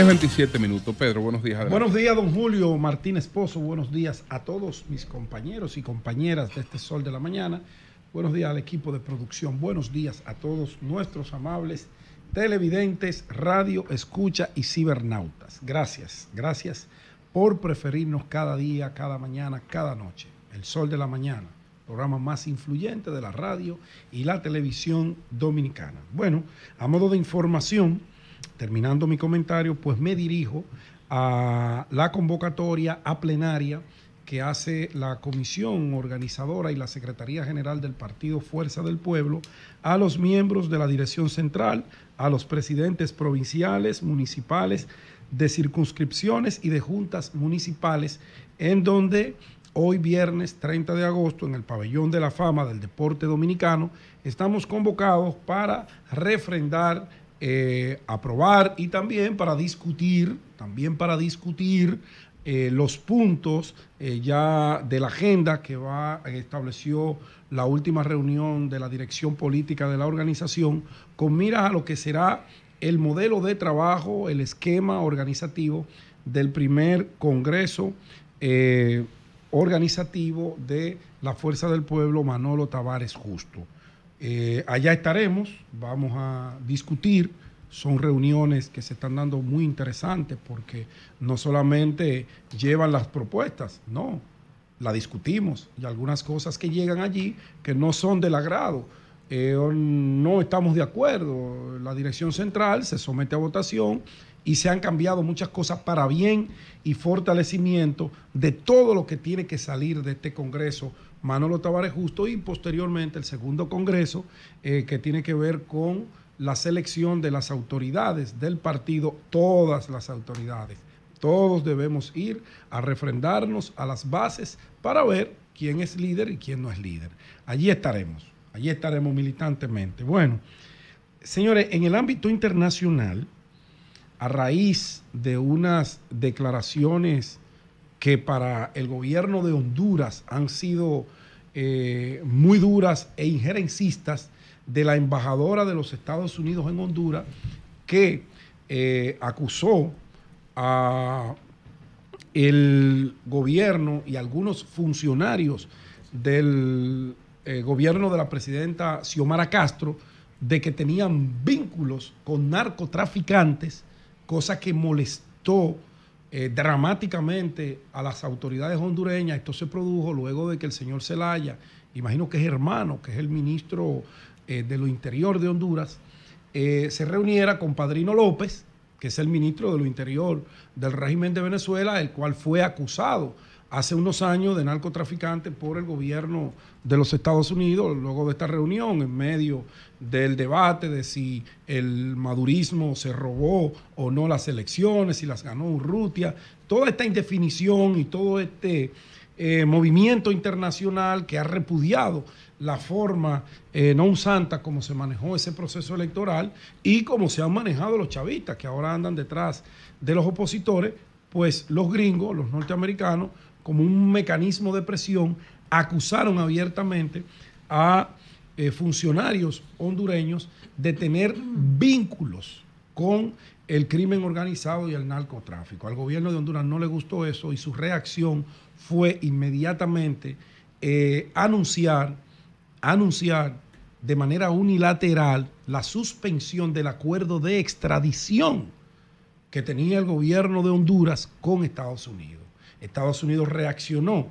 27 minutos. Pedro, buenos días. Buenos días, don Julio Martínez Pozo. Buenos días a todos mis compañeros y compañeras de este Sol de la Mañana. Buenos días al equipo de producción. Buenos días a todos nuestros amables televidentes, radio, escucha y cibernautas. Gracias, gracias por preferirnos cada día, cada mañana, cada noche. El Sol de la Mañana, programa más influyente de la radio y la televisión dominicana. Bueno, a modo de información terminando mi comentario, pues me dirijo a la convocatoria a plenaria que hace la comisión organizadora y la Secretaría General del Partido Fuerza del Pueblo a los miembros de la Dirección Central, a los presidentes provinciales, municipales, de circunscripciones y de juntas municipales, en donde hoy viernes 30 de agosto en el Pabellón de la Fama del Deporte Dominicano estamos convocados para refrendar eh, aprobar y también para discutir, también para discutir eh, los puntos eh, ya de la agenda que va, estableció la última reunión de la dirección política de la organización con miras a lo que será el modelo de trabajo, el esquema organizativo del primer Congreso Organizativo de la Fuerza del Pueblo Manolo Tavares Justo. Eh, allá estaremos, vamos a discutir. Son reuniones que se están dando muy interesantes porque no solamente llevan las propuestas, no, la discutimos y algunas cosas que llegan allí que no son del agrado. Eh, no estamos de acuerdo. La dirección central se somete a votación y se han cambiado muchas cosas para bien y fortalecimiento de todo lo que tiene que salir de este Congreso Manolo Tavares Justo y posteriormente el segundo Congreso eh, que tiene que ver con la selección de las autoridades del partido, todas las autoridades. Todos debemos ir a refrendarnos a las bases para ver quién es líder y quién no es líder. Allí estaremos, allí estaremos militantemente. Bueno, señores, en el ámbito internacional, a raíz de unas declaraciones que para el gobierno de Honduras han sido eh, muy duras e injerencistas de la embajadora de los Estados Unidos en Honduras, que eh, acusó a el gobierno y algunos funcionarios del eh, gobierno de la presidenta Xiomara Castro de que tenían vínculos con narcotraficantes, cosa que molestó eh, dramáticamente a las autoridades hondureñas. Esto se produjo luego de que el señor Celaya imagino que es hermano, que es el ministro eh, de lo Interior de Honduras, eh, se reuniera con Padrino López, que es el ministro de lo Interior del régimen de Venezuela, el cual fue acusado hace unos años de narcotraficantes por el gobierno de los Estados Unidos, luego de esta reunión, en medio del debate de si el madurismo se robó o no las elecciones, si las ganó Urrutia, toda esta indefinición y todo este eh, movimiento internacional que ha repudiado la forma eh, no no santa como se manejó ese proceso electoral y como se han manejado los chavistas que ahora andan detrás de los opositores, pues los gringos, los norteamericanos, como un mecanismo de presión, acusaron abiertamente a eh, funcionarios hondureños de tener vínculos con el crimen organizado y el narcotráfico. Al gobierno de Honduras no le gustó eso y su reacción fue inmediatamente eh, anunciar, anunciar de manera unilateral la suspensión del acuerdo de extradición que tenía el gobierno de Honduras con Estados Unidos. Estados Unidos reaccionó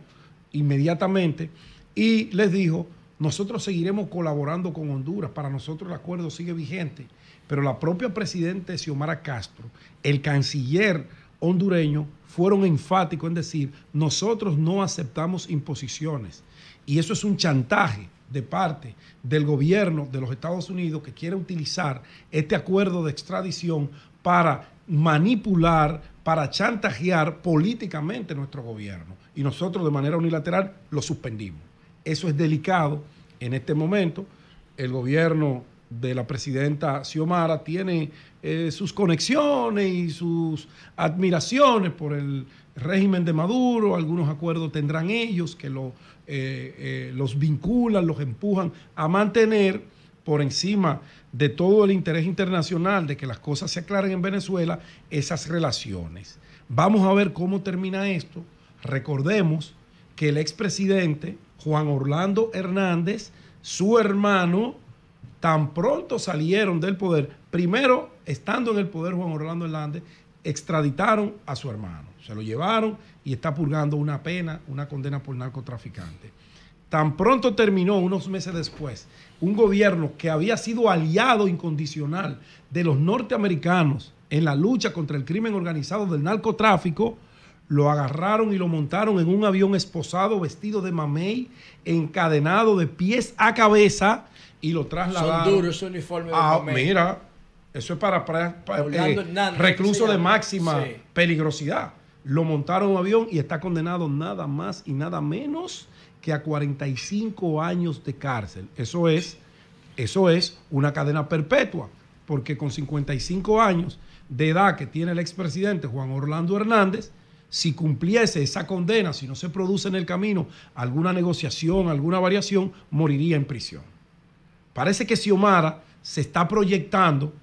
inmediatamente y les dijo, nosotros seguiremos colaborando con Honduras, para nosotros el acuerdo sigue vigente, pero la propia presidenta Xiomara Castro, el canciller hondureño, fueron enfáticos en decir, nosotros no aceptamos imposiciones. Y eso es un chantaje de parte del gobierno de los Estados Unidos que quiere utilizar este acuerdo de extradición para manipular, para chantajear políticamente nuestro gobierno. Y nosotros de manera unilateral lo suspendimos. Eso es delicado en este momento. El gobierno de la presidenta Xiomara tiene eh, sus conexiones y sus admiraciones por el régimen de Maduro, algunos acuerdos tendrán ellos que eh, eh, los vinculan, los empujan a mantener por encima de todo el interés internacional de que las cosas se aclaren en Venezuela, esas relaciones. Vamos a ver cómo termina esto. Recordemos que el expresidente Juan Orlando Hernández, su hermano, tan pronto salieron del poder, primero estando en el poder Juan Orlando Hernández, extraditaron a su hermano, se lo llevaron y está purgando una pena, una condena por narcotraficante. Tan pronto terminó, unos meses después, un gobierno que había sido aliado incondicional de los norteamericanos en la lucha contra el crimen organizado del narcotráfico, lo agarraron y lo montaron en un avión esposado, vestido de mamey, encadenado de pies a cabeza y lo trasladaron. Son duros, uniforme de ah, Mira, eso es para, para, eh, recluso de máxima peligrosidad. Lo montaron en un avión y está condenado nada más y nada menos que a 45 años de cárcel. Eso es, eso es una cadena perpetua, porque con 55 años de edad que tiene el expresidente Juan Orlando Hernández, si cumpliese esa condena, si no se produce en el camino alguna negociación, alguna variación, moriría en prisión. Parece que Xiomara se está proyectando,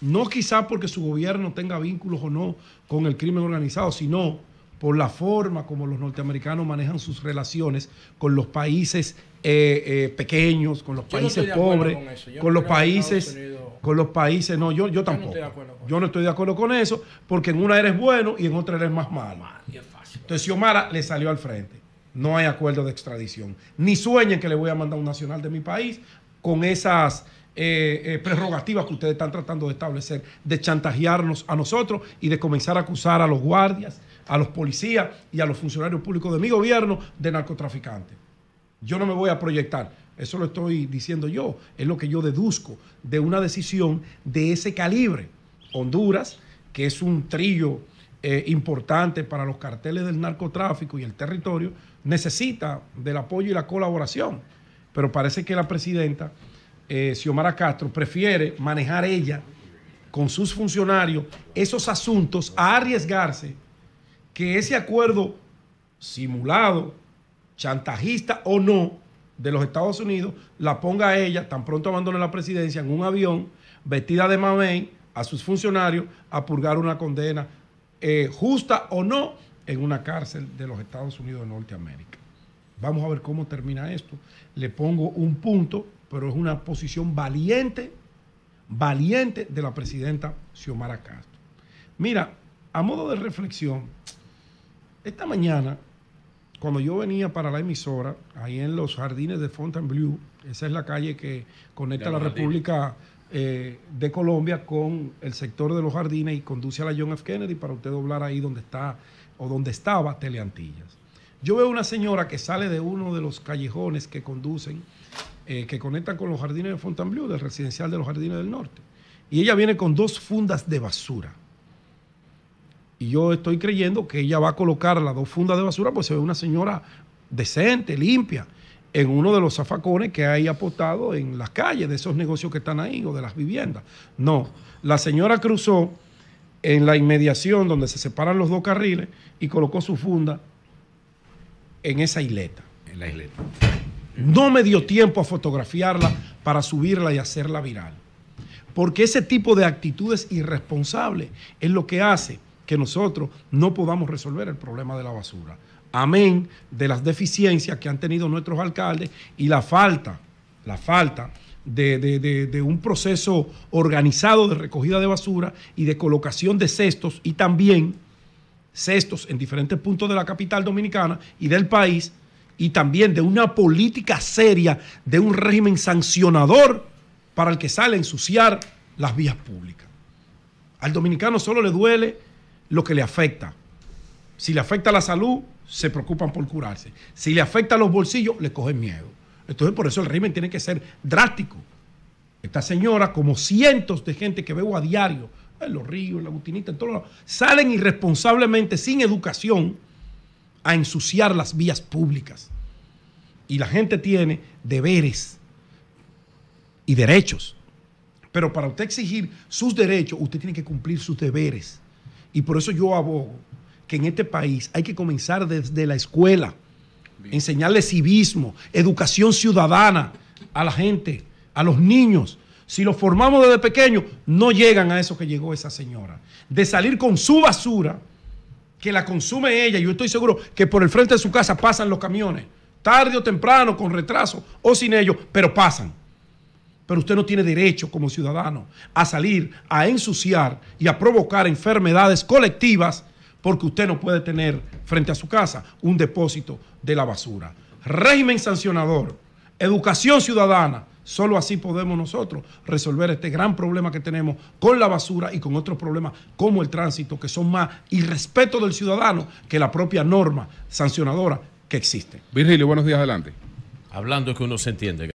no quizá porque su gobierno tenga vínculos o no con el crimen organizado, sino por la forma como los norteamericanos manejan sus relaciones con los países eh, eh, pequeños, con los países pobres, con, los países, con los países, no, yo, yo tampoco. Yo no, estoy de acuerdo con eso, porque en una eres bueno y en otra eres más malo. Entonces Xiomara le salió al frente. No hay acuerdo de extradición. Ni sueñen que le voy a mandar un nacional de mi país con esas... Eh, prerrogativas que ustedes están tratando de establecer, de chantajearnos a nosotros y de comenzar a acusar a los guardias, a los policías y a los funcionarios públicos de mi gobierno de narcotraficantes. Yo no me voy a proyectar. Eso lo estoy diciendo yo. Es lo que yo deduzco de una decisión de ese calibre. Honduras, que es un trillo eh, importante para los carteles del narcotráfico y el territorio, necesita del apoyo y la colaboración. Pero parece que la presidenta eh, Xiomara Castro prefiere manejar ella con sus funcionarios esos asuntos a arriesgarse que ese acuerdo simulado, chantajista o no, de los Estados Unidos, la ponga a ella, tan pronto abandone la presidencia, en un avión, vestida de mamey, a sus funcionarios, a purgar una condena eh, justa o no, en una cárcel de los Estados Unidos de Norteamérica. Vamos a ver cómo termina esto. Le pongo un punto, pero es una posición valiente, valiente de la presidenta Xiomara Castro. Mira, a modo de reflexión, esta mañana, cuando yo venía para la emisora, ahí en los jardines de Fontainebleau, esa es la calle que conecta la República eh, de Colombia con el sector de los jardines y conduce a la John F. Kennedy para usted doblar ahí donde está o donde estaba Teleantillas. Yo veo una señora que sale de uno de los callejones que conducen, eh, que conectan con los jardines de Fontainebleau, del residencial de los jardines del norte. Y ella viene con dos fundas de basura. Y yo estoy creyendo que ella va a colocar las dos fundas de basura, pues se ve una señora decente, limpia, en uno de los zafacones que hay apostado en las calles de esos negocios que están ahí o de las viviendas. No, la señora cruzó en la inmediación donde se separan los dos carriles y colocó su funda en esa isleta. En la isleta. No me dio tiempo a fotografiarla para subirla y hacerla viral. Porque ese tipo de actitudes irresponsables es lo que hace que nosotros no podamos resolver el problema de la basura. Amén de las deficiencias que han tenido nuestros alcaldes y la falta, la falta de, un proceso organizado de recogida de basura y de colocación de cestos y también cestos en diferentes puntos de la capital dominicana y del país y también de una política seria de un régimen sancionador para el que sale a ensuciar las vías públicas. Al dominicano solo le duele lo que le afecta. Si le afecta la salud, se preocupan por curarse. Si le afecta los bolsillos, le cogen miedo. Entonces, por eso el régimen tiene que ser drástico. Esta señora, como cientos de gente que veo a diario, en los ríos, en la butinita, en todos lados, salen irresponsablemente, sin educación, a ensuciar las vías públicas. Y la gente tiene deberes y derechos. Pero para usted exigir sus derechos, usted tiene que cumplir sus deberes. Y por eso yo abogo que en este país hay que comenzar desde la escuela, enseñarle civismo, educación ciudadana a la gente, a los niños. Si los formamos desde pequeños, no llegan a eso que llegó esa señora. De salir con su basura, que la consume ella, yo estoy seguro que por el frente de su casa pasan los camiones, tarde o temprano, con retraso o sin ellos, pero pasan pero usted no tiene derecho como ciudadano a salir a ensuciar y a provocar enfermedades colectivas porque usted no puede tener frente a su casa un depósito de la basura. Régimen sancionador, educación ciudadana, Solo así podemos nosotros resolver este gran problema que tenemos con la basura y con otros problemas como el tránsito, que son más irrespeto del ciudadano que la propia norma sancionadora que existe. Virgilio, buenos días adelante. Hablando que uno se entiende.